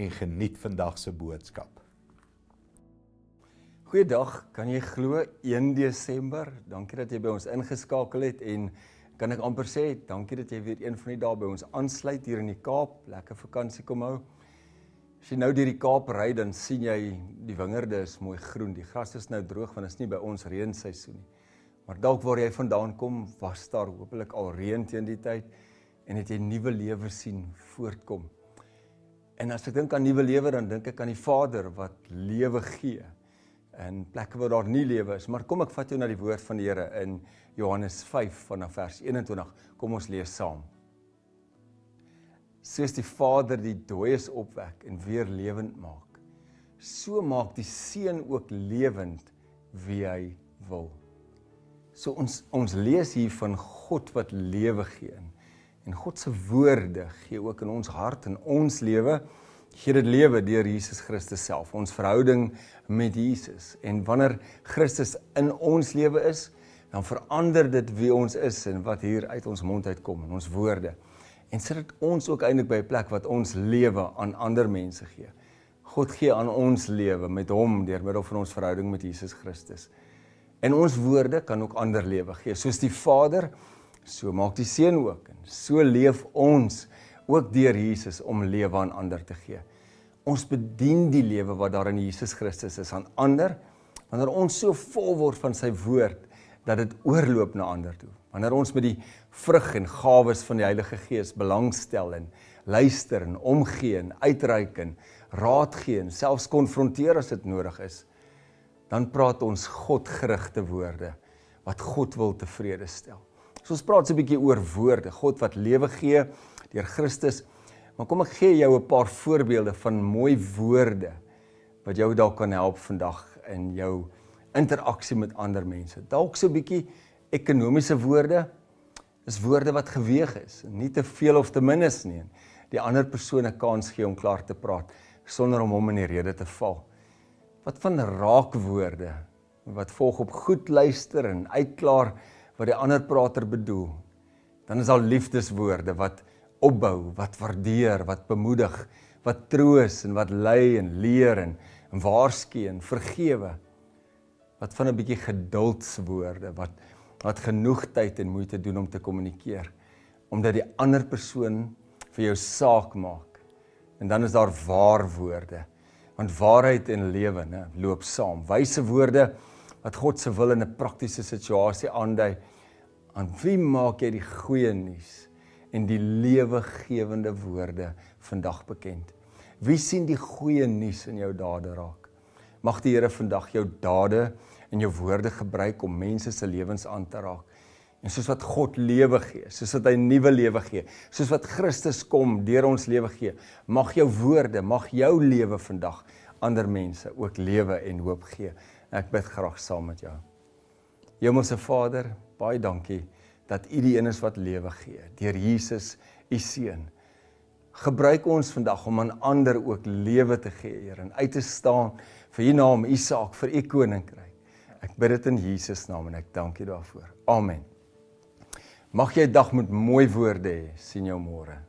en geniet vandag se boodskap. Goeiedag, kan jy glo 1 Desember? Dankie dat jy by ons ingeskakel het en kan ek amper sê dankie dat jy weer een van die dae by ons aansluit hier in die Kaap. Lekker vakansie kom hou. As jy nou deur die Kaap ry, dan sien jy die wingerde is mooi groen. Die gras is nou droog want dit is nie by ons reenseisoen nie. Maar dalk waar jy vandaan kom, was daar hopelik al reën teen die tyd en het jy nuwe lewe sien voortkom en as ek dink aan nuwe lewe dan dink ek aan die Vader wat lewe gee in plekke waar daar nie lewe is maar kom ek vat jou na die woord van die Here in Johannes 5 vanaf vers 21 kom ons lees saam Soos die Vader die dooies opwek en weer lewend maak so maak die Seun ook lewend wie hy wil So ons ons lees hier van God wat lewe gee En God se woorde gee ook in ons hart en ons lewe gee dit lewe deur Jesus Christus self, ons verhouding met Jesus. En wanneer Christus in ons lewe is, dan verander dit wie ons is en wat hier uit ons mond uitkom en ons woorde. En sit dit ons ook eintlik by 'n plek wat ons lewe aan ander mense gee. God gee aan ons lewe met hom deur middel van ons verhouding met Jesus Christus. En ons woorde kan ook ander lewe gee, soos die Vader So maak die seën ook en so leef ons ook deur Jesus om lewe aan ander te gee. Ons bedien die lewe wat daar in Jesus Christus is aan ander wanneer ons so vol word van sy woord dat dit oorloop na ander toe. Wanneer ons met die vrug en gawes van die Heilige Gees belangstel en luister en omgee en uitreik en raad gee en selfs konfronteer as dit nodig is, dan praat ons Godgerigte woorde wat God wil tevrede stel. So ons praat 'n bietjie oor woorde, God wat lewe gee deur Christus. Maar kom ek gee jou 'n paar voorbeelde van mooi woorde wat jou dalk kan help vandag in jou interaksie met ander mense. Dalk so 'n bietjie ekonomiese woorde is woorde wat geweg is, nie te veel of te min is nie. Die ander persoon 'n kans gee om klaar te praat sonder om hom in die rede te val. Wat van raakwoorde wat volg op goed luister en uitklaar wat die ander prater bedoel, dan is al liefdeswoorde wat opbou, wat waardeer, wat bemoedig, wat troos en wat lei en leer en en waarskei en vergewe. Wat van 'n bietjie geduldswoorde wat wat genoeg tyd en moeite doen om te kommunikeer omdat die ander persoon vir jou saak maak. En dan is daar waar woorde. Want waarheid en lewe, né, loop saam. Wyse woorde wat God se wil in 'n praktiese situasie aandui. Aan wie maak jy die goeie nuus en die lewegewende woorde vandag bekend? Wie sien die goeie nuus in jou dade raak? Mag die Here vandag jou dade en jou woorde gebruik om mense se lewens aan te raak. En soos wat God lewe gee, soos wat hy nuwe lewe gee, soos wat Christus kom deur ons lewe gee, mag jou woorde, mag jou lewe vandag ander mense ook lewe en hoop gee. Ek bid graag saam met jou. Hemelse Vader, baie dankie dat U die een is wat lewe gee. Deur Jesus, U seun. Gebruik ons vandag om aan ander ook lewe te gee, Here, en uit te staan vir U naam, U saak, vir U koninkryk. Ek bid dit in Jesus naam en ek dank U daarvoor. Amen. Mag jy dag met mooi woorde hê. Sien jou môre.